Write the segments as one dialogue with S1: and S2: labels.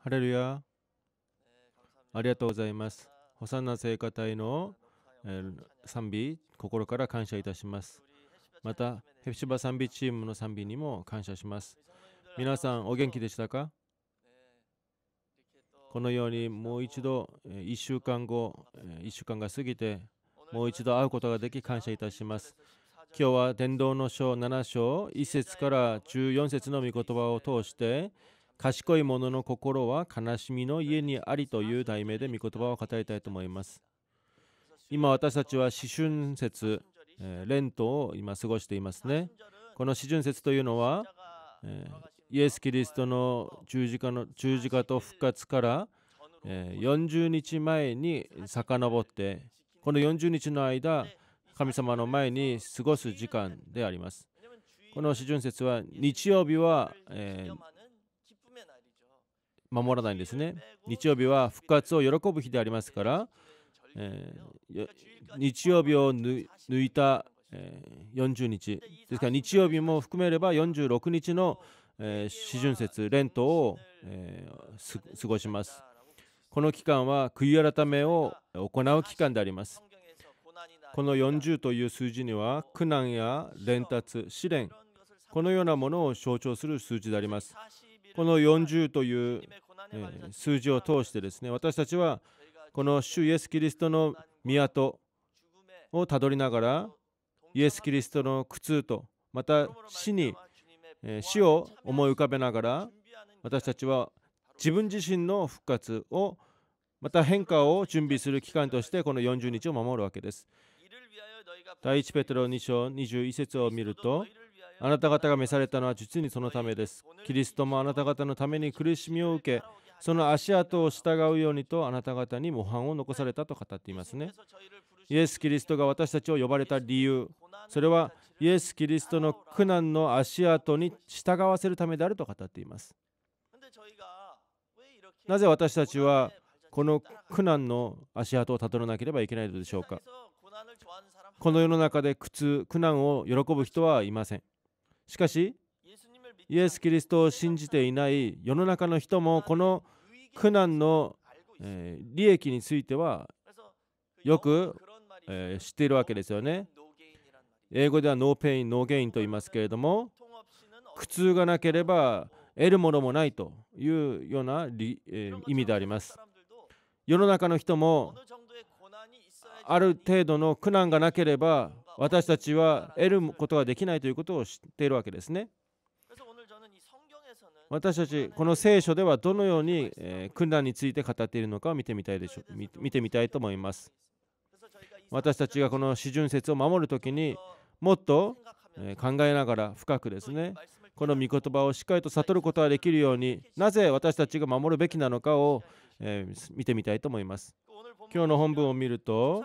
S1: ハレルヤありがとうございます。ホサンナ聖歌隊の、え賛美、心から感謝いたします。また、ヘプシバ賛美チームの賛美にも感謝します。皆さん、お元気でしたかこのようにもう一度、1週間後、1週間が過ぎて、もう一度会うことができ感謝いたします。今日は伝道の書7章1節から14節の御言葉を通して賢い者の心は悲しみの家にありという題名で御言葉を語りたいと思います。今私たちは思春節、えー、レントを今過ごしていますね。この思春節というのは、えー、イエス・キリストの十字架の十字架と復活から、えー、40日前に遡ってこの40日の間神様の前に過ごす時間であります。この四旬節は日曜日は、えー、守らないんですね。日曜日は復活を喜ぶ日でありますから、えー、日曜日を抜いた、えー、40日、ですから日曜日も含めれば46日の、えー、四旬節、連トを、えー、過ごします。この期間は悔い改めを行う期間であります。この40という数字には苦難や連達、試練、このようなものを象徴する数字であります。この40というえ数字を通してですね私たちはこの主イエス・キリストの港をたどりながらイエス・キリストの苦痛とまた死に死を思い浮かべながら私たちは自分自身の復活をまた変化を準備する期間としてこの40日を守るわけです。第1ペテロ2章21節を見るとあなた方が召されたのは実にそのためです。キリストもあなた方のために苦しみを受け、その足跡を従うようにとあなた方に模範を残されたと語っていますね。イエス・キリストが私たちを呼ばれた理由、それはイエス・キリストの苦難の足跡に従わせるためであると語っています。なぜ私たちはこの苦難の足跡をたどらなければいけないのでしょうかこの世の中で苦痛、苦難を喜ぶ人はいません。しかしイエス・キリストを信じていない世の中の人もこの苦難の、え利益についてはよく、え知っているわけですよね。英語ではノーペイン、ノーゲインと言いますけれども苦痛がなければ得るものもないというような、え意味であります。世の中の人もある程度の苦難がなければ私たちは得ることができないということを知っているわけですね。私たちこの聖書ではどのように、えー、訓練について語っているのかを見てみたいでしょ見見てみたいと思います。私たちがこの四旬節を守るときにもっと、えー、考えながら深くですねこの御言葉をしっかりと悟ることができるようになぜ私たちが守るべきなのかを、えー、見てみたいと思います。今日の本文を見ると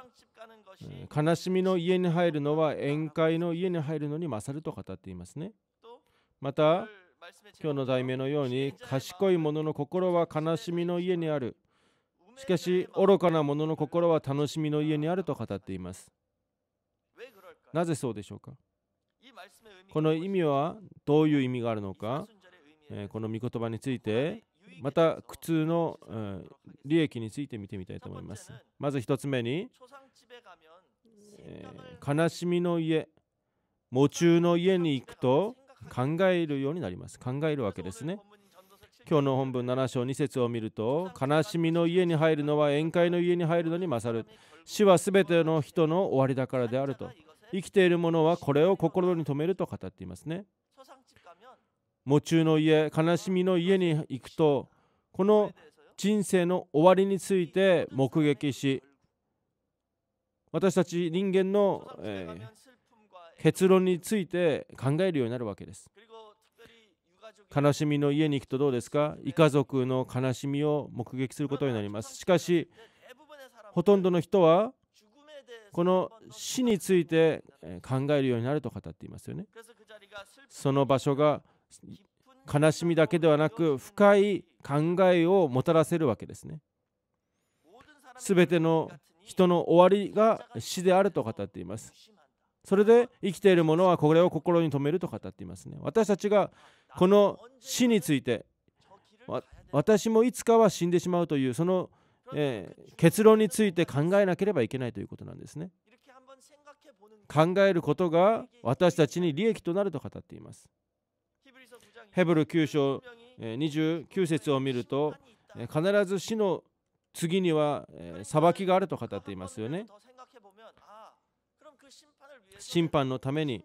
S1: 悲しみの家に入るのは宴会の家に入るのに勝ると語っていますね。また、今日の題名のように、賢い者の心は悲しみの家にある。しかし、愚かな者の心は楽しみの家にあると語っています。なぜそうでしょうかこの意味はどういう意味があるのか、えこの御言葉について、また苦痛の、利益について見てみたいと思います。まず1つ目に、えー、悲しみの家喪中の家に行くと考えるようになります考えるわけですね今日の本文7章2節を見ると悲しみの家に入るのは宴会の家に入るのに勝る死は全ての人の終わりだからであると生きている者はこれを心に留めると語っていますね喪中の家悲しみの家に行くとこの人生の終わりについて目撃し私たち人間の、えー、結論について考えるようになるわけです悲しみの家に行くとどうですか異家族の悲しみを目撃することになりますしかしほとんどの人はこの死について考えるようになると語っていますよねその場所が悲しみだけではなく深い考えをもたらせるわけですねすべての人の終わりが死であると語っています。それで生きている者はこれを心に留めると語っていますね。私たちがこの死について私もいつかは死んでしまうというその、えー、結論について考えなければいけないということなんですね。考えることが私たちに利益となると語っています。ヘブル9章29節を見ると必ず死の次には、えー、裁きがあると語っていますよね審判のために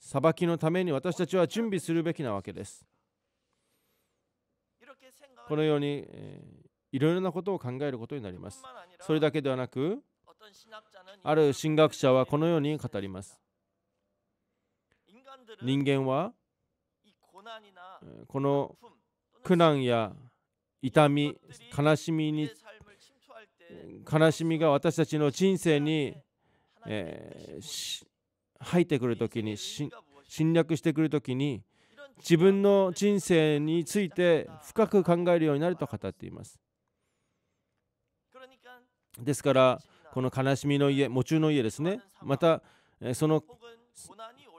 S1: 裁きのために私たちは準備するべきなわけですこのように、えー、いろいろなことを考えることになりますそれだけではなくある神学者はこのように語ります人間はこの苦難や痛み悲しみに悲しみが私たちの人生に、えー、入ってくる時に侵略してくる時に自分の人生について深く考えるようになると語っています。ですからこの悲しみの家喪中の家ですねまたその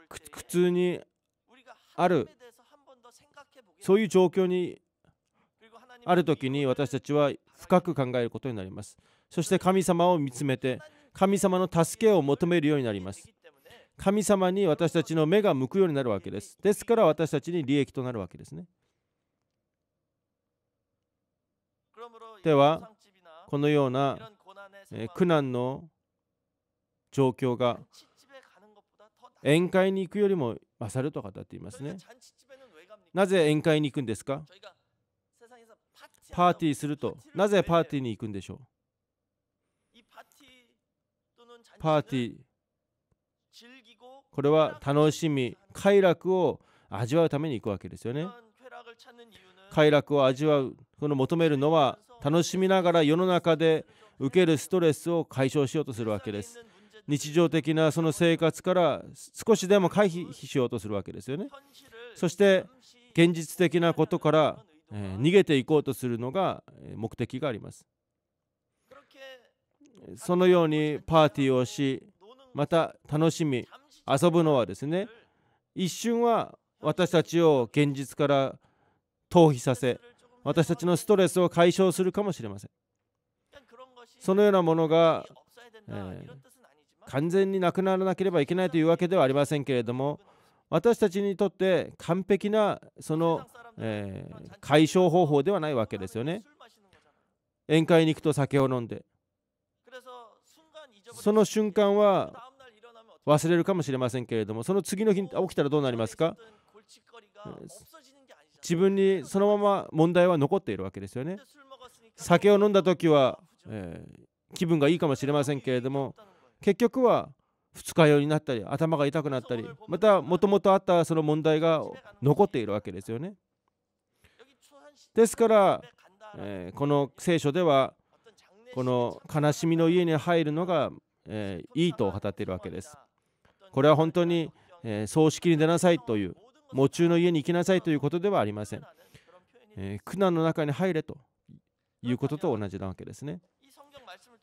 S1: 苦痛にあるそういう状況にある時に私たちは深く考えることになりますそして神様を見つめて神様の助けを求めるようになります神様に私たちの目が向くようになるわけですですから私たちに利益となるわけですねではこのような苦難の状況が宴会に行くよりも勝ると語っていますねなぜ宴会に行くんですかパーティーするとなぜパーティーに行くんでしょうパーティーこれは楽しみ快楽を味わうために行くわけですよね快楽を味わうこの求めるのは楽しみながら世の中で受けるストレスを解消しようとするわけです日常的なその生活から少しでも回避しようとするわけですよねそして現実的なことからえー、逃げていこうとするのが目的がありますそのようにパーティーをしまた楽しみ遊ぶのはですね一瞬は私たちを現実から逃避させ私たちのストレスを解消するかもしれませんそのようなものが、えー、完全になくならなければいけないというわけではありませんけれども私たちにとって完璧なその、えー、解消方法ではないわけですよね。宴会に行くと酒を飲んでその瞬間は忘れるかもしれませんけれどもその次の日に起きたらどうなりますか自分にそのまま問題は残っているわけですよね。酒を飲んだ時は、えー、気分がいいかもしれませんけれども結局は二日酔いになったり頭が痛くなったりまたもともとあったその問題が残っているわけですよね。ですから、えこの聖書ではこの悲しみの家に入るのが、えいいと語っているわけです。これは本当に、え葬式に出なさいという喪中の家に行きなさいということではありません。え苦難の中に入れということと同じなわけですね。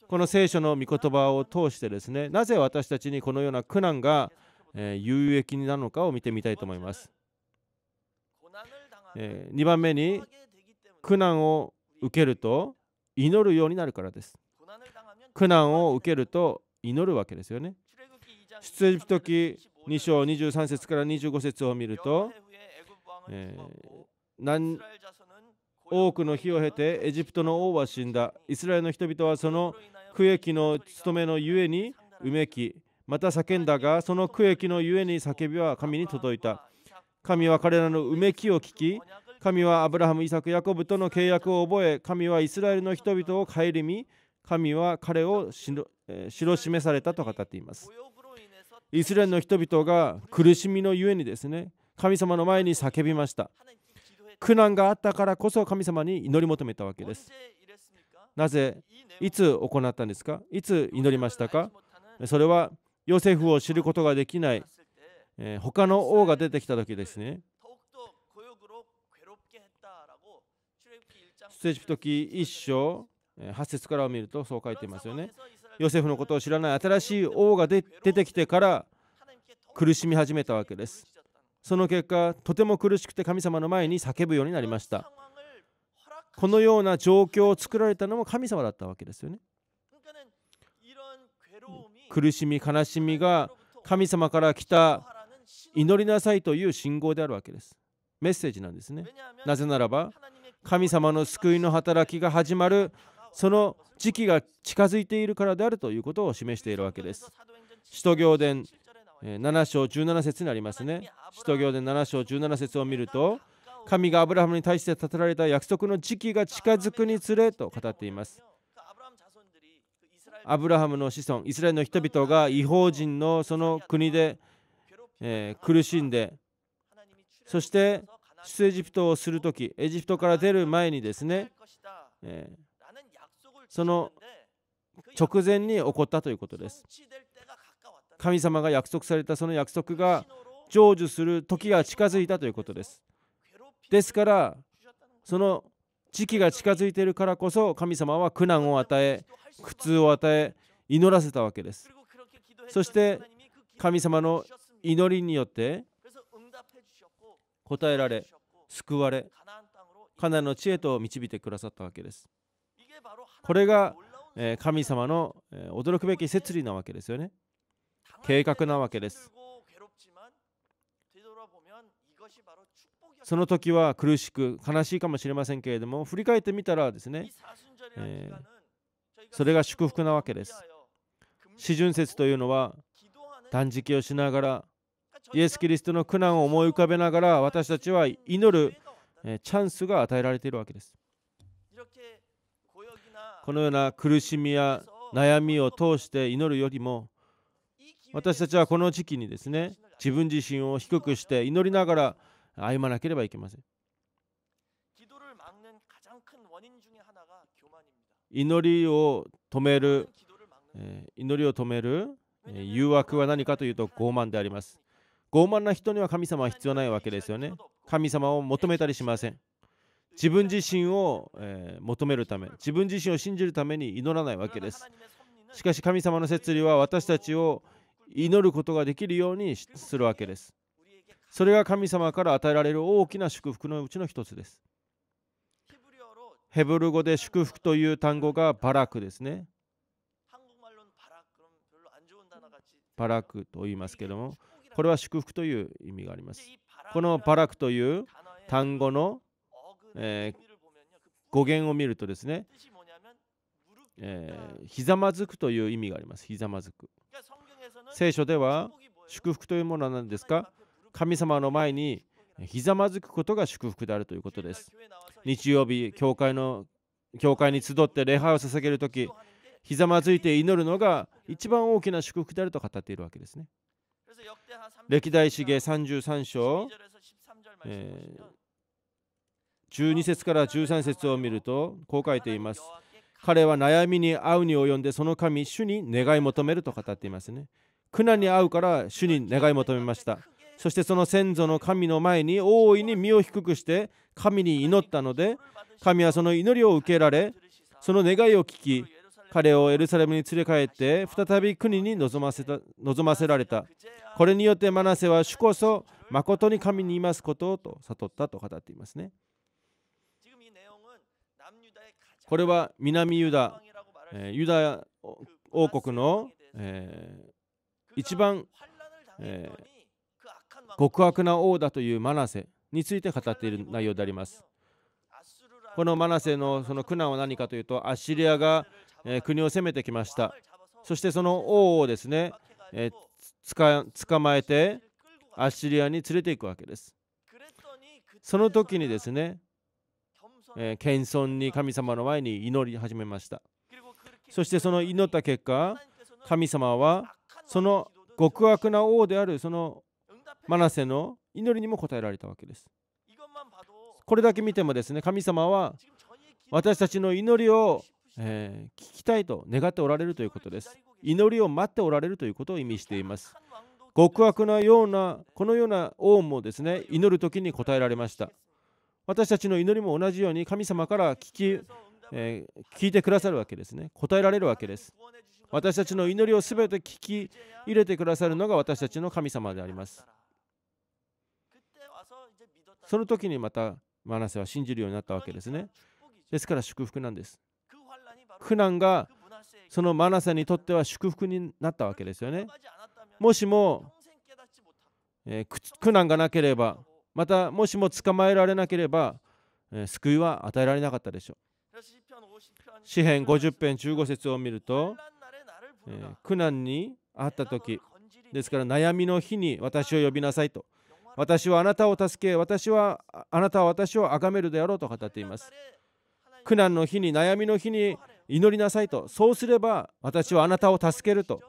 S1: この聖書の御言葉を通してですねなぜ私たちにこのような苦難が、え有益なのかを見てみたいと思います、え2番目に苦難を受けると祈るようになるからです苦難を受けると祈るわけですよね出エジプ2章23節から25節を見ると、えー、多くの日を経てエジプトの王は死んだイスラエルの人々はその区役の務めのゆえにうめきまた叫んだがその区役のゆえに叫びは神に届いた神は彼らのうめきを聞き神はアブラハム、イサク、ヤコブとの契約を覚え、神はイスラエルの人々を顧み、神は彼を城示されたと語っています。イスラエルの人々が苦しみのゆえにですね、神様の前に叫びました。苦難があったからこそ神様に祈り求めたわけです。なぜ、いつ行ったんですかいつ祈りましたかそれはヨセフを知ることができない、えー、他の王が出てきたきですね。ステージプト記1章8節からを見るとそう書いていますよね。ヨセフのことを知らない新しい王が出てきてから苦しみ始めたわけです。その結果とても苦しくて神様の前に叫ぶようになりましたこのような状況を作られたのも神様だったわけですよね苦しみ悲しみが神様から来た祈りなさいという信号であるわけですメッセージなんですねなぜならば神様の救いの働きが始まるその時期が近づいているからであるということを示しているわけです使徒行伝7章17節になりますね。使徒行で7章17節を見ると神がアブラハムに対して立てられた約束の時期が近づくにつれと語っています。アブラハムの子孫イスラエルの人々が違法人のその国で、えー、苦しんでそして出エジプトをするとき、エジプトから出る前にですね、えー、その直前に起こったということです。神様が約束されたその約束が成就する時が近づいたということです。ですからその時期が近づいているからこそ神様は苦難を与え苦痛を与え祈らせたわけです。そして神様の祈りによって答えられ救われカナの知恵と導いてくださったわけです。これが神様の驚くべき摂理なわけですよね。計画なわけですその時は苦しく悲しいかもしれませんけれども振り返ってみたらですね、えー、それが祝福なわけです四旬節というのは断食をしながらイエス・キリストの苦難を思い浮かべながら私たちは祈るチャンスが与えられているわけですこのような苦しみや悩みを通して祈るよりも私たちはこの時期にですね自分自身を低くして祈りながら歩まなければいけません祈りを止める、え祈りを止める、え誘惑は何かというと傲慢であります傲慢な人には神様は必要ないわけですよね神様を求めたりしません自分自身を、え求めるため自分自身を信じるために祈らないわけですしかし神様の摂理は私たちを、祈ることができるようにするわけです。それが神様から与えられる大きな祝福のうちの一つです。ヘブル語で祝福という単語がバラクですね。バラクと言いますけども、これは祝福という意味があります。このバラクという単語の、えー、語源を見るとですね、えー、ひざまずくという意味があります。ひざまずく。聖書では祝福というものは何ですか神様の前にひざまずくことが祝福であるということです。日曜日、教会の教会に集って礼拝を捧げるとき、ひざまずいて祈るのが一番大きな祝福であると語っているわけですね。歴代史芸33章、えー、12節から13節を見ると、こう書いています。彼は悩みに遭うに及んで、その神、主に願い求めると語っていますね。苦難に遭うから主に願い求めましたそしてその先祖の神の前に大いに身を低くして神に祈ったので神はその祈りを受けられその願いを聞き彼をエルサレムに連れ帰って再び国に望ませた望ませられたこれによってマナセは主こそ誠に神にいますことをと悟ったと語っていますねこれは南ユダユダ王国の、え一番、えー、極悪な王だというマナセについて語っている内容であります。このマナセのその苦難は何かというとアッシリアが、えー、国を攻めてきました。そしてその王をですね、えー、捕まえてアッシリアに連れていくわけです。その時にですね、えー、謙遜に神様の前に祈り始めました。そしてその祈った結果、神様はその極悪な王であるそのマナセの祈りにも応えられたわけです。これだけ見てもですね神様は私たちの祈りを、え聞きたいと願っておられるということです。祈りを待っておられるということを意味しています。極悪なようなこのような王もですね祈る時に応えられました。私たちの祈りも同じように神様から聞き、え聞いてくださるわけですね。答えられるわけです。私たちの祈りを全て聞き入れてくださるのが私たちの神様であります。その時にまたマナセは信じるようになったわけですね。ですから祝福なんです。苦難がそのマナセにとっては祝福になったわけですよね。もしも、えー、苦難がなければ、またもしも捕まえられなければ、えー、救いは与えられなかったでしょう。詩篇50編15節を見ると、え苦難にあった時ですから悩みの日に私を呼びなさいと私はあなたを助け私はあなたは私を崇めるであろうと語っています苦難の日に悩みの日に祈りなさいとそうすれば私はあなたを助けると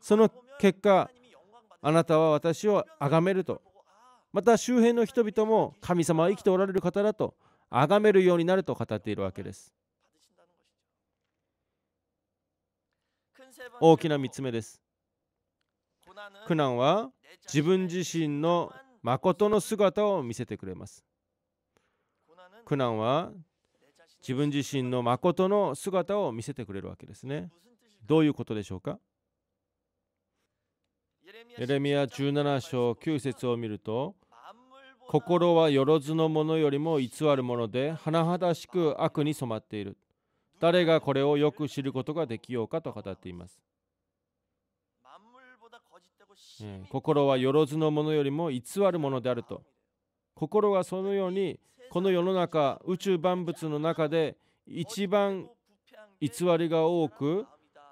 S1: その結果あなたは私を崇めるとまた周辺の人々も神様は生きておられる方だと崇めるようになると語っているわけです大きな3つ目です苦難は自分自身の誠の姿を見せてくれます苦難は自分自身の誠の姿を見せてくれるわけですねどういうことでしょうかエレミア17章9節を見ると心はよろずのものよりも偽るもので甚だしく悪に染まっている誰がこれをよく知ることができようかと語っています。心はよろずのものよりも偽るものであると。心はそのようにこの世の中宇宙万物の中で一番偽りが多く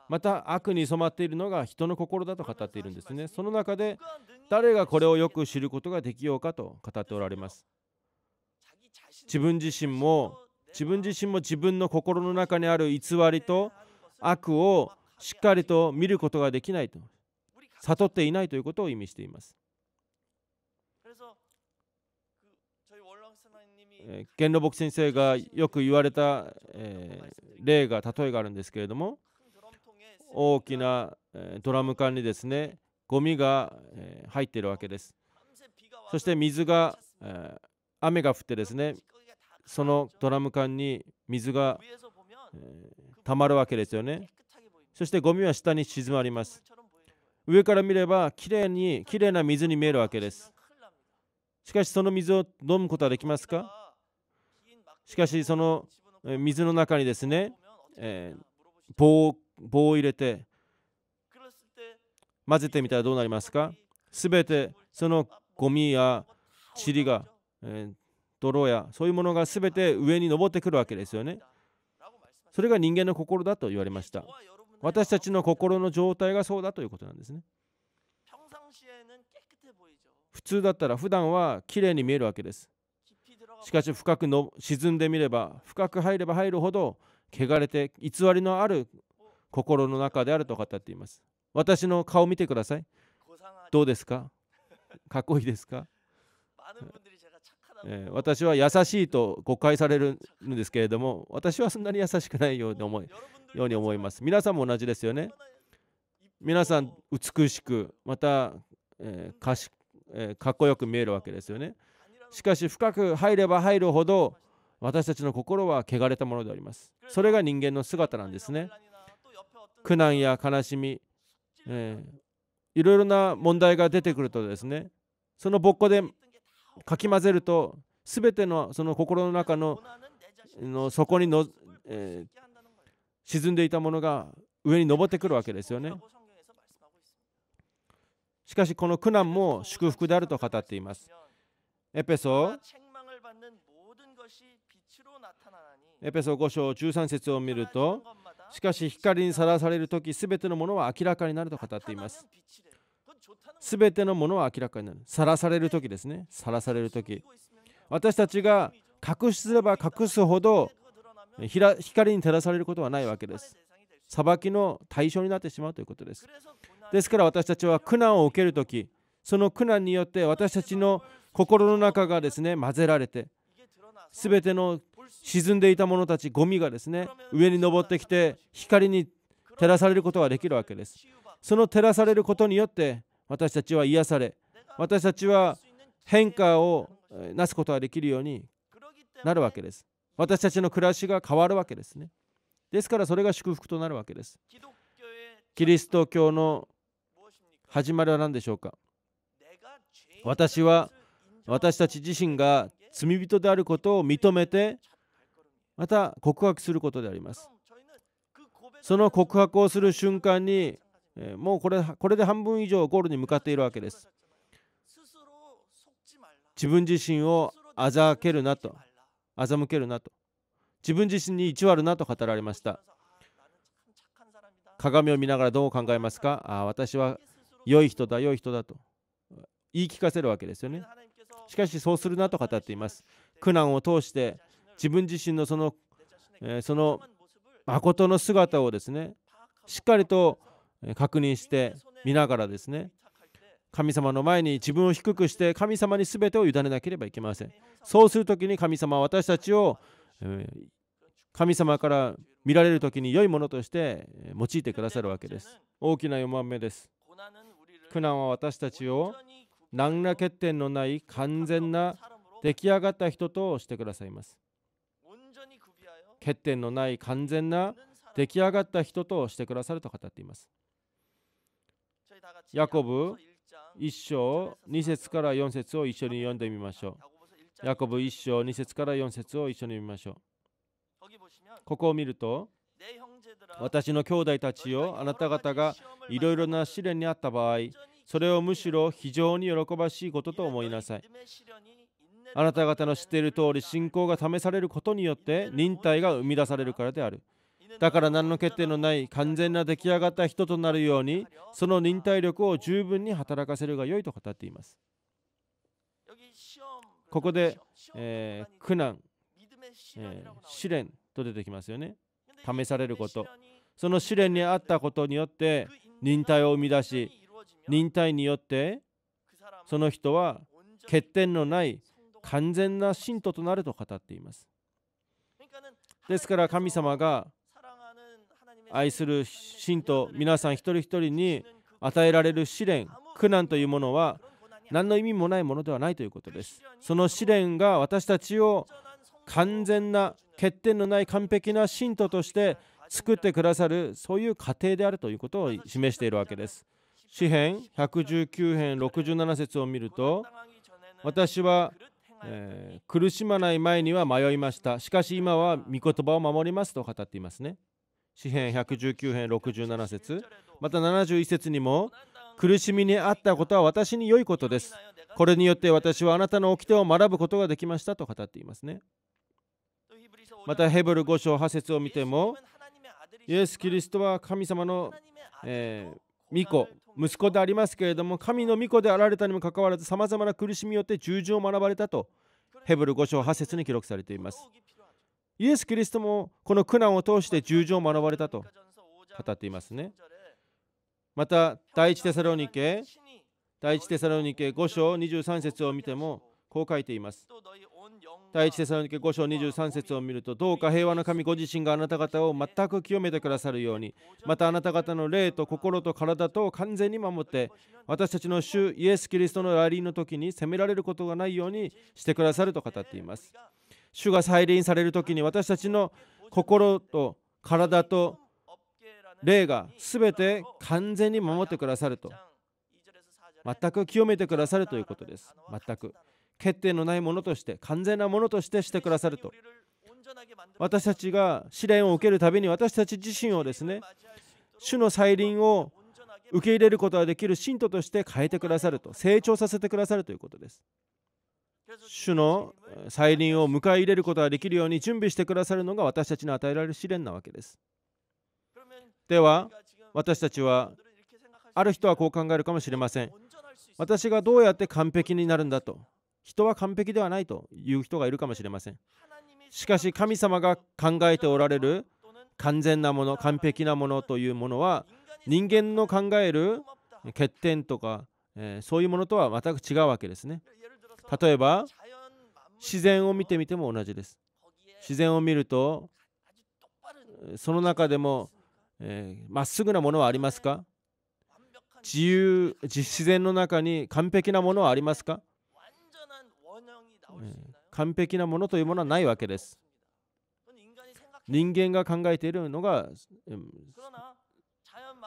S1: また悪に染まっているのが人の心だと語っているんですねその中で誰がこれをよく知ることができようかと語っておられます自分自身も自分自身も自分の心の中にある偽りと悪をしっかりと見ることができないと悟っていないということを意味しています。元老牧先生がよく言われた、え例が例えがあるんですけれども大きな、えドラム缶にですねゴミが、え入っているわけですそして水が、え雨が降ってですねそのドラム缶に水が、え溜まるわけですよねそしてゴミは下に沈まります上から見ればきれいにきれいな水に見えるわけですしかしその水を飲むことはできますかしかしその水の中にですね、えー、棒棒を入れて混ぜてみたらどうなりますかすべてそのゴミや塵が、えー、泥やそういうものが全て上に登ってくるわけですよね。それが人間の心だと言われました。私たちの心の状態がそうだということなんですね。普通だったら普段はきれいに見えるわけです。しかし深くの沈んでみれば深く入れば入るほど汚れて偽りのある心の中であると語っています。私の顔見てください。どうですかかっこいいですかえー、私は優しいと誤解されるんですけれども私はそんなに優しくないように思いように思います皆さんも同じですよね皆さん美しくまた、えー、かし、えー、かっこよく見えるわけですよねしかし深く入れば入るほど私たちの心は汚れたものでありますそれが人間の姿なんですね苦難や悲しみ、えー、いろいろな問題が出てくるとですねそのぼっこでかき混ぜると全てのその心の中のの底にの、えー、沈んでいたものが上に登ってくるわけですよね。しかしこの苦難も祝福であると語っています。エペソエペソ5章13節を見るとしかし光にさらされる時すべてのものは明らかになると語っています。す べてのものは明らかになる。さらされる時ですね。さらされる時。私たちが隠すれば隠すほど光に照らされることはないわけです。裁きの対象になってしまうということです。ですから私たちは苦難を受けるとき、その苦難によって私たちの心の中がですね、混ぜられて、すべての沈んでいた者たち、ゴミがですね、上に登ってきて、光に照らされることができるわけです。その照らされることによって、私たちは癒され私たちは変化をなすことができるようになるわけです私たちの暮らしが変わるわけですねですからそれが祝福となるわけですキリスト教の始まりは何でしょうか私は私たち自身が罪人であることを認めてまた告白することでありますその告白をする瞬間にえもうこれこれで半分以上ゴールに向かっているわけです自分自身をあざけるなと欺けるなと自分自身に地悪なと語られました鏡を見ながらどう考えますかあ私は良い人だ良い人だと言い聞かせるわけですよねしかしそうするなと語っています苦難を通して自分自身のその、えー、その誠の姿をですねしっかりと確認して見ながらですね神様の前に自分を低くして神様に全てを委ねなければいけませんそうする時に神様は私たちを神様から見られる時に良いものとして用いてくださるわけです大きな4番目です苦難は私たちを何ら欠点のない完全な出来上がった人としてくださいます欠点のない完全な出来上がった人としてくださると語っていますヤコブ1章2節から4節を一緒に読んでみましょう。ヤコブ1章2節から4節を一緒に見ましょう。ここを見ると、私の兄弟たちよ、あなた方がいろいろな試練にあった場合、それをむしろ非常に喜ばしいことと思いなさい。あなた方の知っている通り、信仰が試されることによって忍耐が生み出されるからである。だから何の欠点のない完全な出来上がった人となるようにその忍耐力を十分に働かせるが良いと語っていますここで、えー、苦難、えー、試練と出てきますよね試されることその試練にあったことによって忍耐を生み出し忍耐によってその人は欠点のない完全な信徒となると語っていますですから神様が愛する信徒皆さん一人一人に与えられる試練苦難というものは何の意味もないものではないということですその試練が私たちを完全な欠点のない完璧な信徒として作ってくださるそういう過程であるということを示しているわけです詩編119編67節を見ると私は、えー、苦しまない前には迷いましたしかし今は御言葉を守りますと語っていますね詩編119編67節また71節にも苦しみにあったことは私に良いことですこれによって私はあなたの掟を学ぶことができましたと語っていますねまたヘブル5章8節を見てもイエス・キリストは神様の、えー、御子息子でありますけれども神の御子であられたにもかかわらずさまざまな苦しみによって従順を学ばれたとヘブル5章8節に記録されていますイエス・キリストもこの苦難を通して十字を学ばれたと語っていますね。また、第一テサロニケ、第一テサロニケ5章23節を見ても、こう書いています。第一テサロニケ5章23節を見ると、どうか平和の神ご自身があなた方を全く清めてくださるように、またあなた方の霊と心と体とを完全に守って、私たちの主イエス・キリストのリーの時に責められることがないようにしてくださると語っています。主が再臨される時に私たちの心と体と霊が全て完全に守ってくださると全く清めてくださるということです全く欠点のないものとして完全なものとしてしてくださると私たちが試練を受けるたびに私たち自身をですね主の再臨を受け入れることができる信徒として変えてくださると成長させてくださるということです主の再臨を迎え入れることができるように準備してくださるのが私たちに与えられる試練なわけです。では私たちはある人はこう考えるかもしれません。私がどうやって完璧になるんだと。人は完璧ではないという人がいるかもしれません。しかし神様が考えておられる完全なもの、完璧なものというものは人間の考える欠点とか、えー、そういうものとは全く違うわけですね。例えば自然を見てみても同じです自然を見るとその中でもま、えー、っすぐなものはありますか自由自然の中に完璧なものはありますか、えー、完璧なものというものはないわけです人間が考えているのが、えー、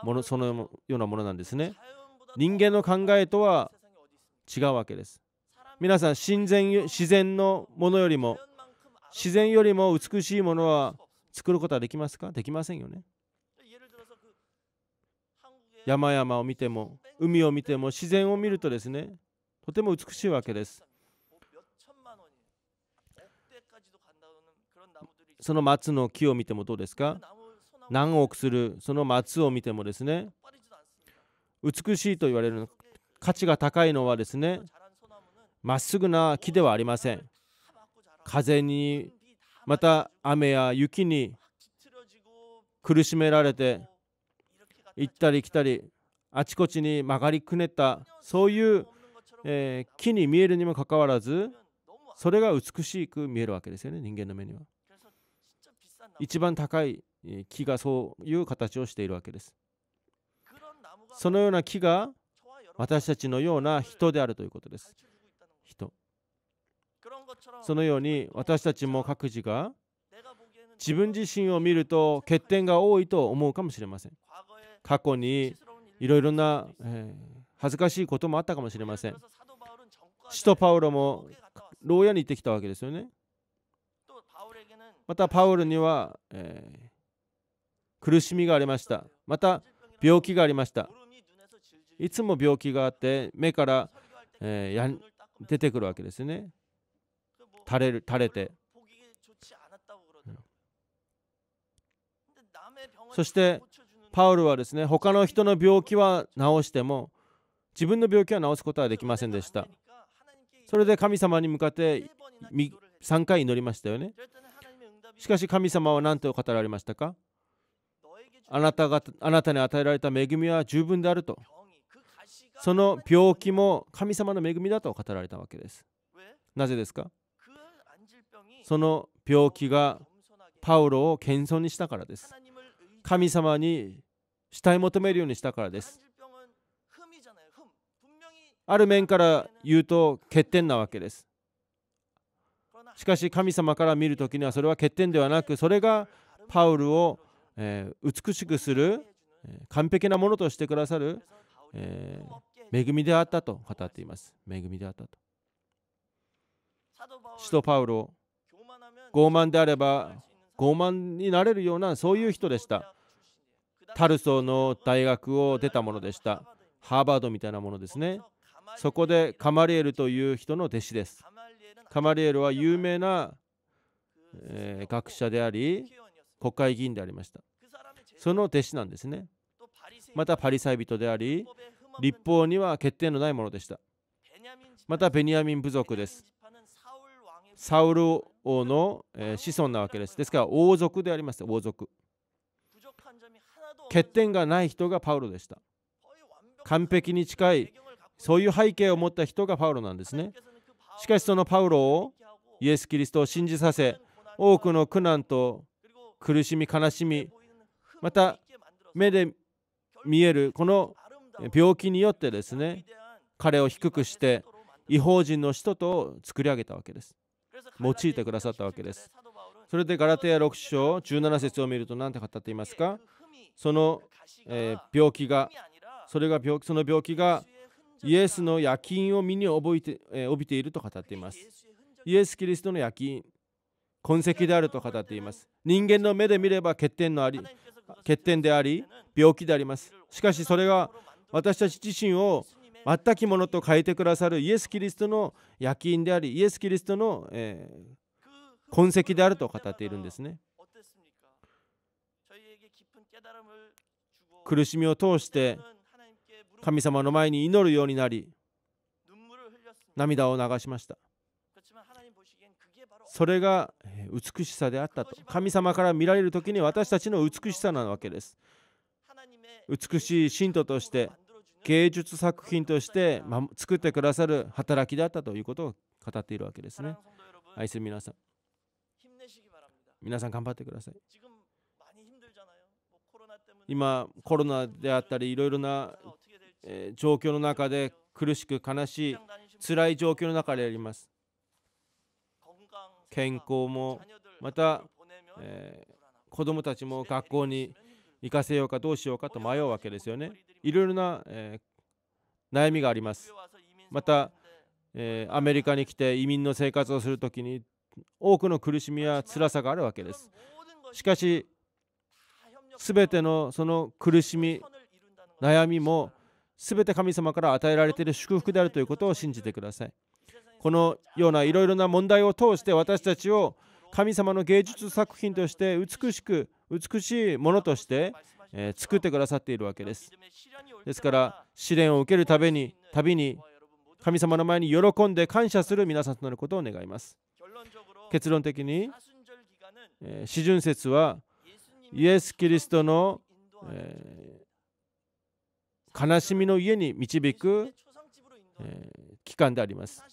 S1: ものそのようなものなんですね人間の考えとは違うわけです皆さん自然自然のものよりも自然よりも美しいものは作ることはできますかできませんよね山々を見ても海を見ても自然を見るとですねとても美しいわけですその松の木を見てもどうですか何億するその松を見てもですね美しいと言われる価値が高いのはですねまっすぐな木ではありません風にまた雨や雪に苦しめられて行ったり来たりあちこちに曲がりくねったそういう、えー、木に見えるにもかかわらずそれが美しく見えるわけですよね人間の目には一番高い木がそういう形をしているわけですそのような木が私たちのような人であるということです人そのように私たちも各自が自分自身を見ると欠点が多いと思うかもしれません過去にいろいろな、えー、恥ずかしいこともあったかもしれません使徒パウロも牢屋に行ってきたわけですよねまたパウロには、えー、苦しみがありましたまた病気がありましたいつも病気があって目から、えー、出てくるわけですね垂れる垂れて、そしてパウルはですね他の人の病気は治しても自分の病気は治すことはできませんでしたそれで神様に向かって3回祈りましたよねしかし神様は何と語られましたかあなたがあなたに与えられた恵みは十分であるとその病気も神様の恵みだと語られたわけですなぜですかその病気がパウロを謙遜にしたからです神様に死体求めるようにしたからですある面から言うと欠点なわけですしかし神様から見る時にはそれは欠点ではなくそれがパウルを、え美しくする完璧なものとしてくださる、恵みであったと語っています。恵みであったと。使徒パウロ、傲慢であれば傲慢になれるようなそういう人でした。タルソの大学を出たものでした。ハーバードみたいなものですね。そこでカマリエルという人の弟子です。カマリエルは有名な、えー、学者であり、国会議員でありました。その弟子なんですね。またパリサイ人であり、立法には欠点のないものでしたまたベニヤミン部族ですサウル王の子孫なわけですですから王族であります王族欠点がない人がパウロでした完璧に近いそういう背景を持った人がパウロなんですねしかしそのパウロをイエス・キリストを信じさせ多くの苦難と苦しみ悲しみまた目で見えるこの病気によってですね彼を低くして違法人の人と作り上げたわけです用いてくださったわけですそれでガラテヤ6章17節を見ると何て語っていますかその、えー、病気がそれが病その病気がイエスの夜勤を身に覚えて、えー、帯びていると語っていますイエス・キリストの夜勤痕跡であると語っています人間の目で見れば欠点のあり欠点であり病気でありますしかしそれが私たち自身を全くものと変えてくださるイエス・キリストの夜勤でありイエス・キリストの、え痕跡であると語っているんですね苦しみを通して神様の前に祈るようになり涙を流しましたそれが美しさであったと神様から見られる時に私たちの美しさなわけです美しい信徒として芸術作品として作ってくださる働きだったということを語っているわけですね。愛する皆さん、皆さん頑張ってください。今、コロナであったり、いろいろな状況の中で苦しく悲しい、辛い状況の中であります。健康も、また、えー、子どもたちも学校に行かせようかどうしようかと迷うわけですよね。いろいろな、えー、悩みがあります。また、えー、アメリカに来て移民の生活をするときに多くの苦しみや辛さがあるわけです。しかし、すべてのその苦しみ、悩みもすべて神様から与えられている祝福であるということを信じてください。このようないろいろな問題を通して私たちを神様の芸術作品として美しく美しいものとして、えー、作ってくださっているわけですですから試練を受けるたびに旅に神様の前に喜んで感謝する皆さんとなることを願います結論的に、えー、四旬節はイエス・キリストの、えー、悲しみの家に導く、えー、期間であります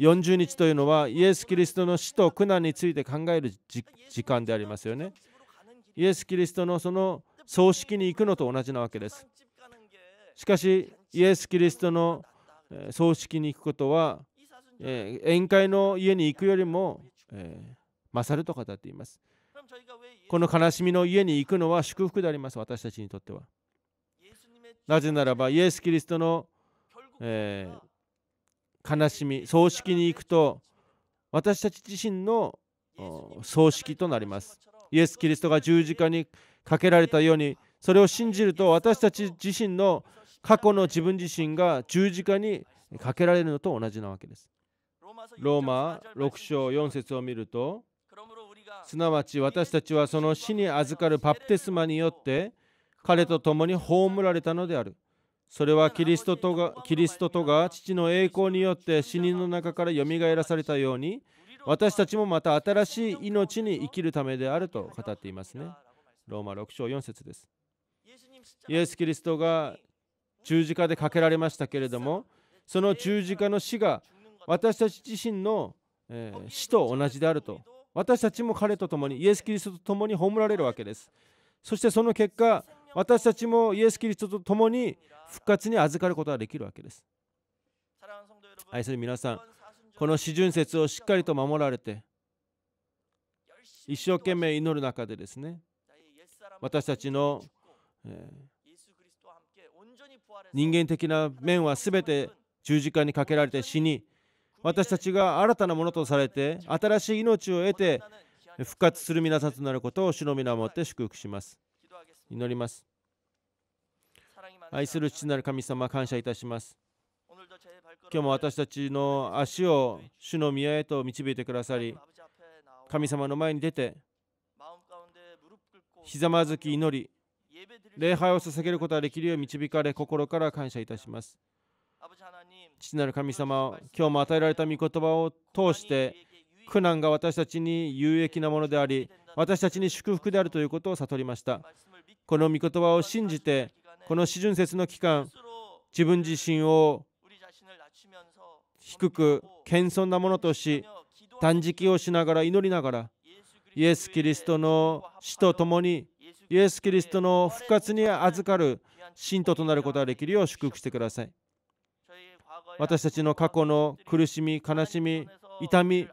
S1: 40日というのはイエス・キリストの死と苦難について考える時間でありますよね。イエス・キリストのその葬式に行くのと同じなわけです。しかし、イエス・キリストの葬式に行くことは、えー、宴会の家に行くよりも、えー、勝ると語っています。この悲しみの家に行くのは祝福であります、私たちにとっては。なぜならば、イエス・キリストの、えー、悲しみ、葬式に行くと、私たち自身の葬式となります。イエス・キリストが十字架にかけられたようにそれを信じると私たち自身の過去の自分自身が十字架にかけられるのと同じなわけです。ローマ6章4節を見るとすなわち私たちはその死に預かるパプテスマによって彼と共に葬られたのである。それはキリストとがキリストとが父の栄光によって死人の中からよみがえらされたように私たちもまた新しい命に生きるためであると語っていますね。ローマ6章4節です。イエス・キリストが十字架でかけられましたけれども、その十字架の死が私たち自身の、え死と同じであると、私たちも彼と共に、イエス・キリストと共に葬られるわけです。そしてその結果、私たちもイエス・キリストと共に復活に預かることができるわけです。愛する皆さん、この四旬節をしっかりと守られて一生懸命祈る中でですね私たちの、え人間的な面は全て十字架にかけられて死に私たちが新たなものとされて新しい命を得て復活する皆さんとなることを主の皆をもって祝福します祈ります愛する父なる神様感謝いたします今日も私たちの足を主の宮へと導いてくださり神様の前に出てひざまずき祈り礼拝を捧げることができるよう導かれ心から感謝いたします父なる神様今日も与えられた御言葉を通して苦難が私たちに有益なものであり私たちに祝福であるということを悟りましたこの御言葉を信じてこの四旬節の期間自分自身を低く謙遜なものとし断食をしながら祈りながらイエス・キリストの死とともにイエス・キリストの復活に預かる信徒となることができるよう祝福してください私たちの過去の苦しみ悲しみ痛み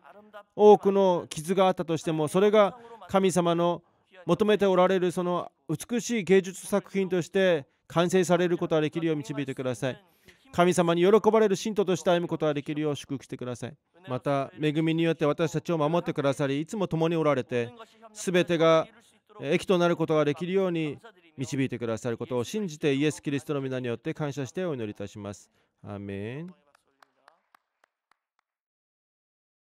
S1: 多くの傷があったとしてもそれが神様の求めておられるその美しい芸術作品として完成されることができるよう導いてください神様に喜ばれる信徒として歩むことができるよう祝福してください。また、恵みによって私たちを守ってくださり、いつも共におられて、すべてが益となることができるように導いてくださることを信じて、イエス・キリストの皆によって感謝してお祈りいたします。アメン